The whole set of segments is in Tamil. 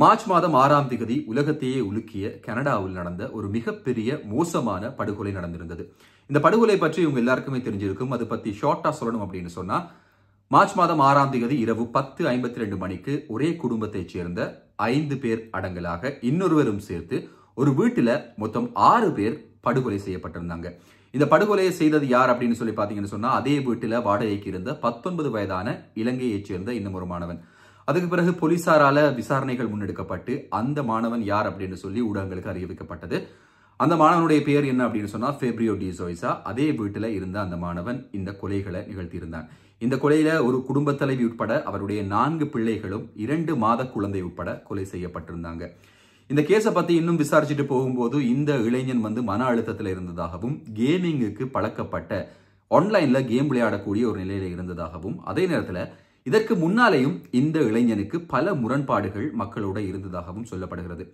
மார்ச் மாதம் ஆறாம் திகதி உலகத்தையே உலுக்கிய கனடாவில் நடந்த ஒரு மிகப்பெரிய மோசமான படுகொலை நடந்திருந்தது இந்த படுகொலை பற்றி இவங்க எல்லாருக்குமே தெரிஞ்சிருக்கும் அது பற்றி ஷார்ட்டாக சொல்லணும் அப்படின்னு சொன்னால் மார்ச் மாதம் ஆறாம் திகதி இரவு பத்து ஐம்பத்தி ரெண்டு மணிக்கு ஒரே குடும்பத்தைச் சேர்ந்த ஐந்து பேர் அடங்கலாக இன்னொருவரும் சேர்த்து ஒரு வீட்டில் மொத்தம் ஆறு பேர் படுகொலை செய்யப்பட்டிருந்தாங்க இந்த படுகொலையை செய்தது யார் அப்படின்னு சொல்லி பார்த்தீங்கன்னு சொன்னால் அதே வீட்டில் வாடகைக்கு இருந்த பத்தொன்பது வயதான இலங்கையைச் சேர்ந்த இன்னும் ஒரு மாணவன் அதுக்கு பிறகு போலீசாரால விசாரணைகள் முன்னெடுக்கப்பட்டு அந்த மாணவன் யார் அப்படின்னு சொல்லி ஊடகங்களுக்கு அறிவிக்கப்பட்டது அந்த மாணவனுடைய பேர் என்ன அப்படின்னு சொன்னால் ஃபேப்ரியோ டிசோய்ஸா அதே வீட்டில் இருந்த அந்த மாணவன் இந்த கொலைகளை நிகழ்த்தியிருந்தான் இந்த கொலையில ஒரு குடும்ப தலைவி உட்பட அவருடைய நான்கு பிள்ளைகளும் இரண்டு மாத குழந்தை உட்பட கொலை செய்யப்பட்டிருந்தாங்க இந்த கேஸை பற்றி இன்னும் விசாரிச்சுட்டு போகும்போது இந்த இளைஞன் வந்து மன அழுத்தத்தில் இருந்ததாகவும் கேமிங்குக்கு பழக்கப்பட்ட ஆன்லைனில் கேம் விளையாடக்கூடிய ஒரு நிலையில் இருந்ததாகவும் அதே நேரத்தில் இதற்கு முன்னாலேயும் இந்த இளைஞனுக்கு பல முரண்பாடுகள் மக்களோட இருந்ததாகவும் சொல்லப்படுகிறது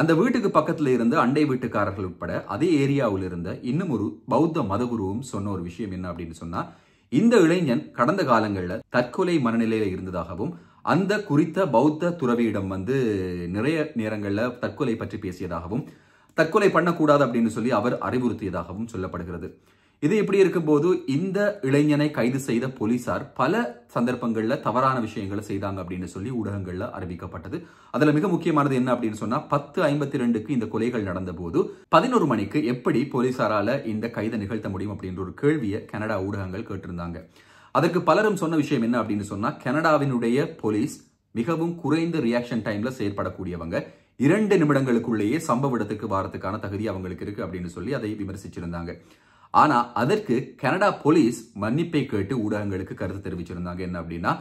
அந்த வீட்டுக்கு பக்கத்தில் இருந்த அண்டை வீட்டுக்காரர்கள் உட்பட அதே ஏரியாவில் இருந்த இன்னும் ஒரு பௌத்த மதகுருவும் சொன்ன ஒரு விஷயம் என்ன அப்படின்னு சொன்னா இந்த இளைஞன் கடந்த காலங்களில் தற்கொலை மனநிலையில இருந்ததாகவும் அந்த குறித்த பௌத்த துறவியிடம் வந்து நிறைய நேரங்களில் தற்கொலை பற்றி பேசியதாகவும் தற்கொலை பண்ணக்கூடாது அப்படின்னு சொல்லி அவர் அறிவுறுத்தியதாகவும் சொல்லப்படுகிறது இது இப்படி இருக்கும்போது இந்த இளைஞனை கைது செய்த போலீசார் பல சந்தர்ப்பங்களில் தவறான விஷயங்களை செய்தாங்க அப்படின்னு சொல்லி ஊடகங்களில் அறிவிக்கப்பட்டது அதில் மிக முக்கியமானது என்ன அப்படின்னு சொன்னால் பத்து ஐம்பத்தி ரெண்டுக்கு இந்த கொலைகள் நடந்தபோது பதினோரு மணிக்கு எப்படி போலீசாரால் இந்த கைதை நிகழ்த்த முடியும் அப்படின்ற ஒரு கேள்வியை கனடா ஊடகங்கள் கேட்டிருந்தாங்க அதற்கு பலரும் சொன்ன விஷயம் என்ன அப்படின்னு சொன்னால் கனடாவினுடைய போலீஸ் மிகவும் குறைந்த ரியாக்ஷன் டைமில் செயற்படக்கூடியவங்க இரண்டு நிமிடங்களுக்குள்ளேயே சம்பவ இடத்துக்கு வாரத்துக்கான தகுதி அவங்களுக்கு இருக்கு அப்படின்னு சொல்லி அதை விமர்சிச்சிருந்தாங்க ஆனால் அதற்கு கனடா போலீஸ் மன்னிப்பை கேட்டு ஊடகங்களுக்கு கருத்து தெரிவிச்சிருந்தாங்க என்ன அப்படின்னா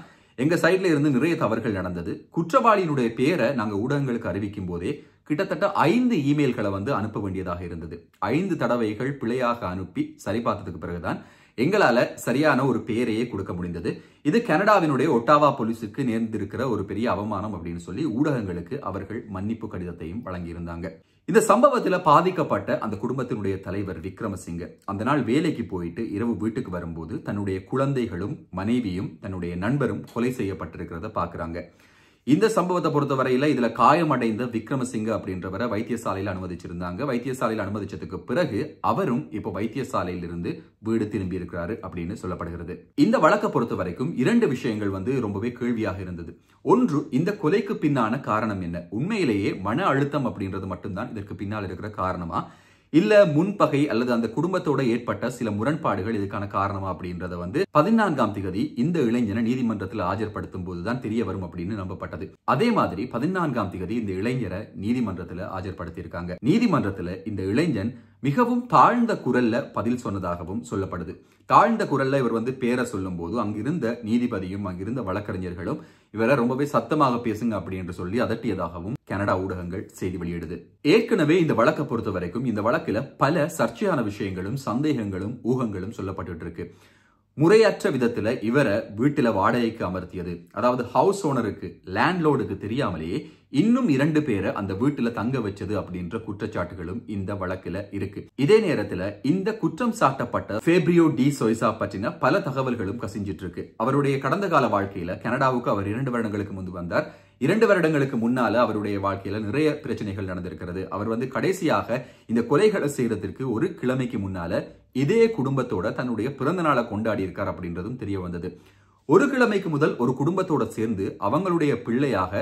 எங்க சைட்ல இருந்து நிறைய தவறுகள் நடந்தது குற்றவாளியினுடைய பேரை நாங்க ஊடகங்களுக்கு அறிவிக்கும் போதே கிட்டத்தட்ட ஐந்து இமெயில்களை வந்து அனுப்ப வேண்டியதாக இருந்தது ஐந்து தடவைகள் பிழையாக அனுப்பி சரிபார்த்ததுக்கு பிறகுதான் எங்களால சரியான ஒரு பேரையே கொடுக்க முடிந்தது இது கனடாவினுடைய ஒட்டாவா போலீஸுக்கு நேர்ந்திருக்கிற ஒரு பெரிய அவமானம் அப்படின்னு சொல்லி ஊடகங்களுக்கு அவர்கள் மன்னிப்பு கடிதத்தையும் வழங்கியிருந்தாங்க இந்த சம்பவத்தில் பாதிக்கப்பட்ட அந்த குடும்பத்தினுடைய தலைவர் விக்ரமசிங்க அந்த நாள் வேலைக்கு போயிட்டு இரவு வீட்டுக்கு வரும்போது தன்னுடைய குழந்தைகளும் மனைவியும் தன்னுடைய நண்பரும் கொலை செய்யப்பட்டிருக்கிறத பார்க்குறாங்க இந்த சம்பவத்தை பொறுத்த வரையில இதுல காயமடைந்த விக்ரமசிங்க அப்படின்றவரை வைத்தியசாலையில் அனுமதிச்சிருந்தாங்க வைத்தியசாலையில் அனுமதிச்சதுக்கு பிறகு அவரும் இப்போ வைத்தியசாலையில் இருந்து வீடு திரும்பி இருக்கிறாரு அப்படின்னு சொல்லப்படுகிறது இந்த வழக்கை பொறுத்த வரைக்கும் இரண்டு விஷயங்கள் வந்து ரொம்பவே கேள்வியாக இருந்தது ஒன்று இந்த கொலைக்கு பின்னான காரணம் என்ன உண்மையிலேயே மன அழுத்தம் அப்படின்றது மட்டும்தான் இதற்கு பின்னால் இருக்கிற காரணமா இல்ல முன்பகை அல்லது அந்த குடும்பத்தோட ஏற்பட்ட சில முரண்பாடுகள் இதுக்கான காரணமா அப்படின்றத வந்து பதினான்காம் திகதி இந்த இளைஞனை நீதிமன்றத்தில் ஆஜர்படுத்தும் போதுதான் தெரிய வரும் அப்படின்னு நம்பப்பட்டது அதே மாதிரி பதினான்காம் திகதி இந்த இளைஞரை நீதிமன்றத்தில் ஆஜர்படுத்தியிருக்காங்க நீதிமன்றத்தில் இந்த இளைஞன் மிகவும் தாழ்ந்த குரல்ல பதில் சொன்னதாகவும் சொல்லப்படுது தாழ்ந்த குரல்ல இவர் வந்து பேரை சொல்லும் போது அங்கிருந்த நீதிபதியும் அங்கிருந்த வழக்கறிஞர்களும் இவரை ரொம்பவே சத்தமாக பேசுங்க அப்படின்னு சொல்லி அதட்டியதாகவும் கனடா ஊடகங்கள் செய்தி வெளியிடுது ஏற்கனவே இந்த வழக்கை பொறுத்த வரைக்கும் இந்த வழக்குல பல சர்ச்சையான விஷயங்களும் சந்தேகங்களும் ஊகங்களும் சொல்லப்பட்டு இருக்கு முறையற்ற விதத்துல இவரை வீட்டில வாடகைக்கு அமர்த்தியது அதாவது ஹவுஸ் ஓனருக்கு லேண்ட்லோர்டுக்கு தெரியாமலேயே இன்னும் இரண்டு பேரை அந்த வீட்டுல தங்க வச்சது அப்படின்ற குற்றச்சாட்டுகளும் இந்த வழக்குல இருக்கு இதே நேரத்துல இந்த குற்றம் சாட்டப்பட்ட ஃபேப்ரியோ டி சொய்சா பற்றின பல தகவல்களும் கசிஞ்சிட்டு இருக்கு அவருடைய கடந்த கால வாழ்க்கையில கனடாவுக்கு அவர் இரண்டு வருடங்களுக்கு முன்பு வந்தார் இரண்டு வருடங்களுக்கு முன்னால அவருடைய வாழ்க்கையில நிறைய பிரச்சனைகள் நடந்திருக்கிறது அவர் வந்து கடைசியாக இந்த கொலைகளை செய்யறதுக்கு ஒரு கிழமைக்கு முன்னால இதே குடும்பத்தோட தன்னுடைய பிறந்த நாளை கொண்டாடி இருக்கார் அப்படின்றதும் தெரிய வந்தது ஒரு கிழமைக்கு முதல் ஒரு குடும்பத்தோட சேர்ந்து அவங்களுடைய பிள்ளையாக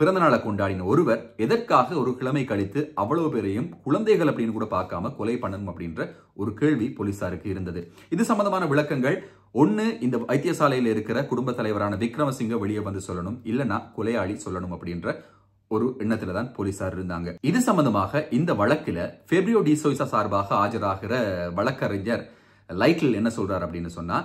பிறந்தநாளை கொண்டாடின ஒருவர் எதற்காக ஒரு கிழமை கழித்து அவ்வளவு பேரையும் குழந்தைகள் அப்படின்னு கூட பார்க்காம கொலை பண்ணணும் அப்படின்ற ஒரு கேள்வி போலீசாருக்கு இருந்தது இது சம்பந்தமான விளக்கங்கள் ஒன்று இந்த வைத்தியசாலையில் இருக்கிற குடும்ப தலைவரான விக்ரமசிங்க வெளியே வந்து சொல்லணும் இல்லைன்னா கொலையாளி சொல்லணும் அப்படின்ற ஒரு எண்ணத்துல தான் போலீசார் இருந்தாங்க இது சம்பந்தமாக இந்த வழக்கில் ஃபெப்ரியோ டிசோய்சா சார்பாக ஆஜராகிற வழக்கறிஞர் லைட்டில் என்ன சொல்றார் அப்படின்னு சொன்னா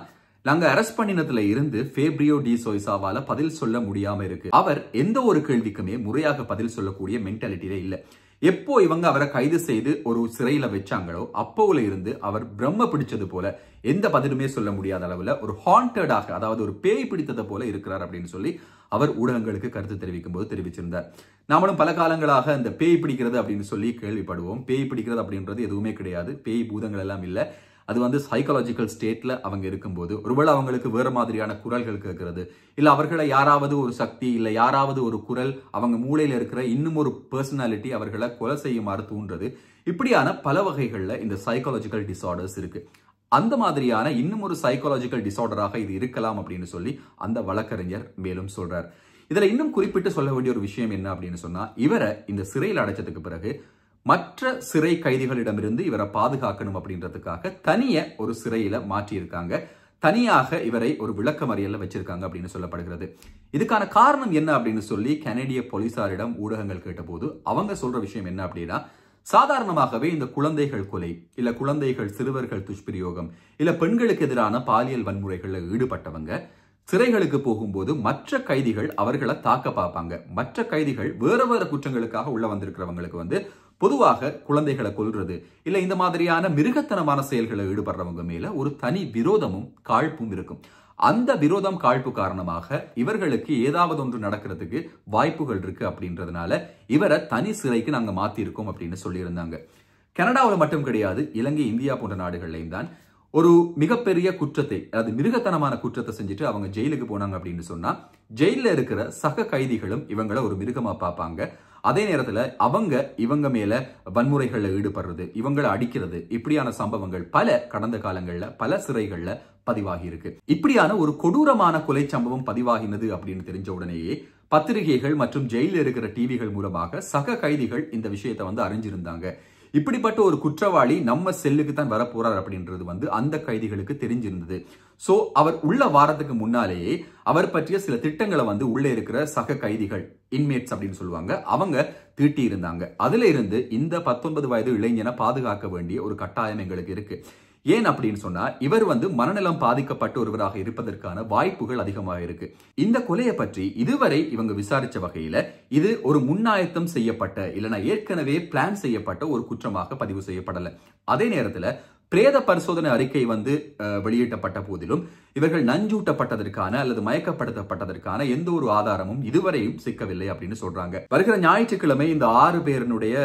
நாங்க அரெஸ்ட் பண்ணினதுல இருந்து ஃபேப்ரியோ டி சோய்சாவால பதில் சொல்ல முடியாம இருக்கு அவர் எந்த ஒரு கேள்விக்குமே முறையாக பதில் சொல்லக்கூடிய மென்டாலிட்டியில இல்ல எப்போ இவங்க அவரை கைது செய்து ஒரு சிறையில வச்சாங்களோ அப்போல இருந்து அவர் பிரம்ம பிடிச்சது போல எந்த பதிலுமே சொல்ல முடியாத அளவுல ஒரு ஹாண்டர்டாக அதாவது ஒரு பேய் பிடித்ததை போல இருக்கிறார் அப்படின்னு சொல்லி அவர் ஊடகங்களுக்கு கருத்து தெரிவிக்கும் போது தெரிவிச்சிருந்தார் நாமளும் பல காலங்களாக இந்த பேய் பிடிக்கிறது அப்படின்னு சொல்லி கேள்விப்படுவோம் பேய் பிடிக்கிறது அப்படின்றது எதுவுமே கிடையாது பேய் பூதங்கள் எல்லாம் இல்லை அது வந்து சைக்காலஜிக்கல் ஸ்டேட்டில் அவங்க இருக்கும்போது ஒருவேளை அவங்களுக்கு வேறு மாதிரியான குரல்கள் கேட்கறது இல்லை அவர்களை யாராவது ஒரு சக்தி இல்லை யாராவது ஒரு குரல் அவங்க மூளையில் இருக்கிற இன்னும் ஒரு பர்சனாலிட்டி அவர்களை கொலை செய்யுமாறு தூண்டுறது இப்படியான பல வகைகளில் இந்த சைக்காலஜிக்கல் டிசார்டர்ஸ் இருக்குது அந்த மாதிரியான இன்னும் ஒரு சைக்காலஜிக்கல் டிசார்டராக இது இருக்கலாம் அப்படின்னு சொல்லி அந்த வழக்கறிஞர் மேலும் சொல்றார் இதுல இன்னும் குறிப்பிட்டு சொல்ல வேண்டிய ஒரு விஷயம் என்ன அப்படின்னு சொன்னா இவரை இந்த சிறையில் அடைச்சதுக்கு பிறகு மற்ற சிறை கைதிகளிடமிருந்து இவரை பாதுகாக்கணும் அப்படின்றதுக்காக தனிய ஒரு சிறையில மாற்றியிருக்காங்க தனியாக இவரை ஒரு விளக்க மறியல வச்சிருக்காங்க அப்படின்னு சொல்லப்படுகிறது இதுக்கான காரணம் என்ன அப்படின்னு சொல்லி கனடிய போலீசாரிடம் ஊடகங்கள் கேட்டபோது அவங்க சொல்ற விஷயம் என்ன அப்படின்னா சாதாரணமாகவே இந்த குழந்தைகள் கொலை இல்ல குழந்தைகள் சிறுவர்கள் துஷ்பிரயோகம் இல்ல பெண்களுக்கு எதிரான பாலியல் வன்முறைகளில் ஈடுபட்டவங்க சிறைகளுக்கு போகும்போது மற்ற கைதிகள் அவர்களை தாக்க பார்ப்பாங்க மற்ற கைதிகள் வேற வேற குற்றங்களுக்காக உள்ள வந்திருக்கிறவங்களுக்கு வந்து பொதுவாக குழந்தைகளை கொல்றது இல்ல இந்த மாதிரியான மிருகத்தனமான செயல்களை ஈடுபடுறவங்க மேல ஒரு தனி விரோதமும் காழ்ப்பும் இருக்கும் அந்த விரோதம் காழ்ப்பு காரணமாக இவர்களுக்கு ஏதாவது ஒன்று நடக்கிறதுக்கு வாய்ப்புகள் இருக்கு அப்படின்றதுனால இவரை தனி சிறைக்கு நாங்க மாத்திருக்கோம் அப்படின்னு சொல்லியிருந்தாங்க கனடாவில் மட்டும் கிடையாது இலங்கை இந்தியா போன்ற நாடுகள்லையும் தான் ஒரு மிகப்பெரிய குற்றத்தை அதாவது மிருகத்தனமான குற்றத்தை செஞ்சுட்டு அவங்க ஜெயிலுக்கு போனாங்க அப்படின்னு சொன்னா ஜெயிலில் இருக்கிற சக கைதிகளும் இவங்கள ஒரு மிருகமா பார்ப்பாங்க அதே நேரத்தில் அவங்க இவங்க மேல வன்முறைகளில் ஈடுபடுறது இவங்களை அடிக்கிறது இப்படியான சம்பவங்கள் பல கடந்த காலங்களில் பல சிறைகளில் பதிவாகி இருக்கு இப்படியான ஒரு கொடூரமான கொலை சம்பவம் பதிவாகினது அப்படின்னு தெரிஞ்ச உடனேயே பத்திரிகைகள் மற்றும் ஜெயிலில் இருக்கிற டிவிகள் மூலமாக சக கைதிகள் இந்த விஷயத்தை வந்து அறிஞ்சிருந்தாங்க இப்படிப்பட்ட ஒரு குற்றவாளி நம்ம செல்லுக்கு தான் வரப்போறார் அப்படின்றது வந்து அந்த கைதிகளுக்கு தெரிஞ்சிருந்தது ஸோ அவர் உள்ள வாரத்துக்கு முன்னாலேயே அவர் பற்றிய சில திட்டங்களை வந்து உள்ளே இருக்கிற சக கைதிகள் இன்மேட்ஸ் அப்படின்னு சொல்லுவாங்க அவங்க தீட்டி இருந்தாங்க அதுல இருந்து இந்த பத்தொன்பது வயது இளைஞனை பாதுகாக்க வேண்டிய ஒரு கட்டாயம் எங்களுக்கு இருக்கு ஏன் அப்படின்னு சொன்னா இவர் வந்து மனநலம் பாதிக்கப்பட்டு ஒருவராக இருப்பதற்கான வாய்ப்புகள் அதிகமாக இருக்கு இந்த கொலையை பற்றி இதுவரை இவங்க விசாரிச்ச வகையில இது ஒரு முன்னாயத்தம் செய்யப்பட்ட இல்லைன்னா ஏற்கனவே பிளான் செய்யப்பட்ட ஒரு குற்றமாக பதிவு செய்யப்படல அதே நேரத்துல பிரேத பரிசோதனை அறிக்கை வந்து வெளியிட்டப்பட்ட போதிலும் இவர்கள் நஞ்சூட்டப்பட்டதற்கான அல்லது மயக்கப்படுத்தப்பட்டதற்கான எந்த ஒரு ஆதாரமும் இதுவரையும் சிக்கவில்லை அப்படின்னு சொல்றாங்க வருகிற ஞாயிற்றுக்கிழமை இந்த ஆறு பேருடைய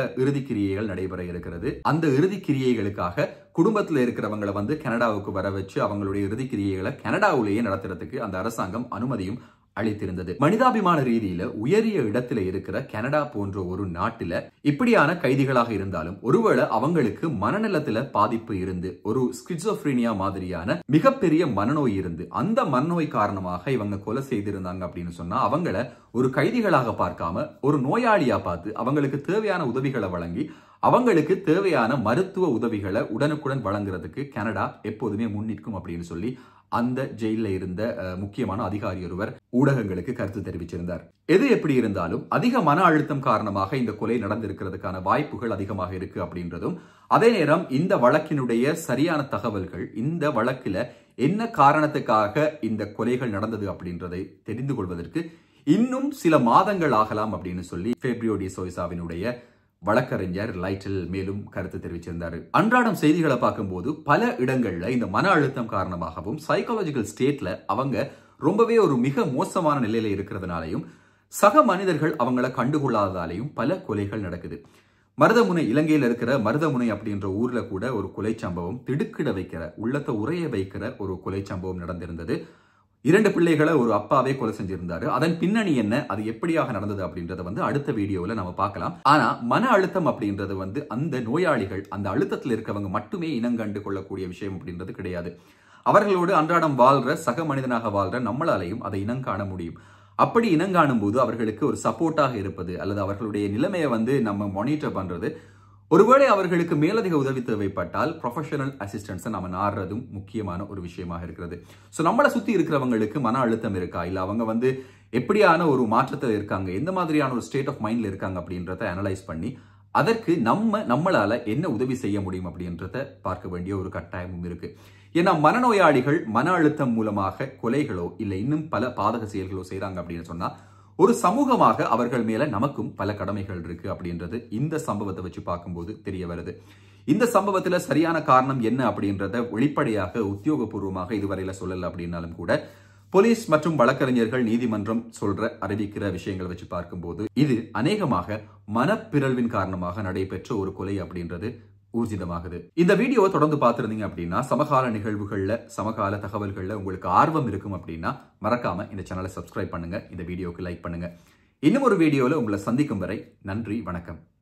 கிரியைகள் நடைபெற இருக்கிறது அந்த இறுதி கிரியைகளுக்காக குடும்பத்தில் இருக்கிறவங்களை வந்து கனடாவுக்கு வர வச்சு அவங்களுடைய இறுதி கிரியைகளை கனடாவிலேயே நடத்துறதுக்கு அந்த அரசாங்கம் அனுமதியும் அளித்திருந்தது மனிதாபிமான ரீதியில உயரிய இடத்துல இருக்கிற கனடா போன்ற ஒரு நாட்டில இப்படியான கைதிகளாக இருந்தாலும் ஒருவேளை அவங்களுக்கு மனநலத்துல பாதிப்பு இருந்து ஒரு ஸ்கிட்சோப்ரீனியா மாதிரியான மிகப்பெரிய மனநோய் இருந்து அந்த மனநோய் காரணமாக இவங்க கொலை செய்திருந்தாங்க அப்படின்னு சொன்னா அவங்கள ஒரு கைதிகளாக பார்க்காம ஒரு நோயாளியா பார்த்து அவங்களுக்கு தேவையான உதவிகளை வழங்கி அவங்களுக்கு தேவையான மருத்துவ உதவிகளை உடனுக்குடன் வழங்குறதுக்கு கனடா எப்போதுமே முன்னிற்கும் அப்படின்னு சொல்லி அந்த ஜெயில இருந்த முக்கியமான அதிகாரி ஒருவர் ஊடகங்களுக்கு கருத்து தெரிவிச்சிருந்தார் எது எப்படி இருந்தாலும் அதிக மன அழுத்தம் காரணமாக இந்த கொலை நடந்திருக்கிறதுக்கான வாய்ப்புகள் அதிகமாக இருக்கு அப்படின்றதும் அதே நேரம் இந்த வழக்கினுடைய சரியான தகவல்கள் இந்த வழக்கில் என்ன காரணத்துக்காக இந்த கொலைகள் நடந்தது அப்படின்றதை தெரிந்து கொள்வதற்கு இன்னும் சில மாதங்கள் ஆகலாம் அப்படின்னு சொல்லி பேப்ரியோடி சோய்சாவினுடைய வழக்கறிஞர் லைட்டில் மேலும் கருத்து தெரிவிச்சிருந்தார் அன்றாடம் செய்திகளை பார்க்கும்போது பல இடங்கள்ல இந்த மன அழுத்தம் காரணமாகவும் சைக்காலஜிக்கல் ஸ்டேட்ல அவங்க ரொம்பவே ஒரு மிக மோசமான நிலையில இருக்கிறதுனாலையும் சக மனிதர்கள் அவங்கள கண்டுகொள்ளாததாலையும் பல கொலைகள் நடக்குது மருதமுனை இலங்கையில் இருக்கிற மருதமுனை அப்படின்ற ஊர்ல கூட ஒரு கொலை சம்பவம் திடுக்கிட வைக்கிற உள்ளத்தை உரைய வைக்கிற ஒரு கொலை சம்பவம் நடந்திருந்தது இரண்டு பிள்ளைகளை ஒரு அப்பாவே கொலை செஞ்சிருந்தாரு அதன் பின்னணி என்ன அது எப்படியாக நடந்தது அப்படின்றத வந்து அடுத்த வீடியோவில் நம்ம பார்க்கலாம் ஆனா மன அழுத்தம் அப்படின்றது வந்து அந்த நோயாளிகள் அந்த அழுத்தத்தில் இருக்கவங்க மட்டுமே இனங்கண்டு கொள்ளக்கூடிய விஷயம் அப்படின்றது கிடையாது அவர்களோடு அன்றாடம் வாழ்ற சக மனிதனாக வாழ்ற நம்மளாலையும் அதை இனங்காண முடியும் அப்படி இனங்காணும் போது அவர்களுக்கு ஒரு சப்போர்ட்டாக இருப்பது அல்லது அவர்களுடைய நிலைமையை வந்து நம்ம மானிட்டர் பண்றது ஒருவேளை அவர்களுக்கு மேலதிக உதவி தேவைப்பட்டால் ப்ரொஃபஷனல் அசிஸ்டன்ஸை நம்ம நாடுறதும் முக்கியமான ஒரு விஷயமாக இருக்கிறது ஸோ நம்மளை சுற்றி இருக்கிறவங்களுக்கு மன அழுத்தம் இருக்கா இல்லை அவங்க வந்து எப்படியான ஒரு மாற்றத்தில் இருக்காங்க எந்த மாதிரியான ஒரு ஸ்டேட் ஆஃப் மைண்டில் இருக்காங்க அப்படின்றத அனலைஸ் பண்ணி அதற்கு நம்ம நம்மளால என்ன உதவி செய்ய முடியும் அப்படின்றத பார்க்க வேண்டிய ஒரு கட்டாயமும் இருக்கு ஏன்னா மனநோயாளிகள் மன அழுத்தம் மூலமாக கொலைகளோ இல்லை இன்னும் பல பாதக செயல்களோ செய்கிறாங்க அப்படின்னு சொன்னால் ஒரு சமூகமாக அவர்கள் மேல நமக்கும் பல கடமைகள் இருக்கு அப்படின்றது இந்த சம்பவத்தை வச்சு பார்க்கும்போது தெரிய வருது இந்த சம்பவத்துல சரியான காரணம் என்ன அப்படின்றத வெளிப்படையாக உத்தியோகபூர்வமாக இதுவரையில சொல்லல அப்படின்னாலும் கூட போலீஸ் மற்றும் வழக்கறிஞர்கள் நீதிமன்றம் சொல்ற அறிவிக்கிற விஷயங்களை வச்சு பார்க்கும்போது இது அநேகமாக மனப்பிரழ்வின் காரணமாக நடைபெற்ற ஒரு கொலை அப்படின்றது ஊர்ஜிதமாகுது இந்த வீடியோவை தொடர்ந்து பார்த்துருந்தீங்க அப்படின்னா சமகால நிகழ்வுகளில் சமகால தகவல்களில் உங்களுக்கு ஆர்வம் இருக்கும் அப்படின்னா மறக்காம இந்த சேனலை சப்ஸ்கிரைப் பண்ணுங்க இந்த வீடியோவுக்கு லைக் பண்ணுங்க இன்னும் ஒரு வீடியோவில் உங்களை சந்திக்கும் வரை நன்றி வணக்கம்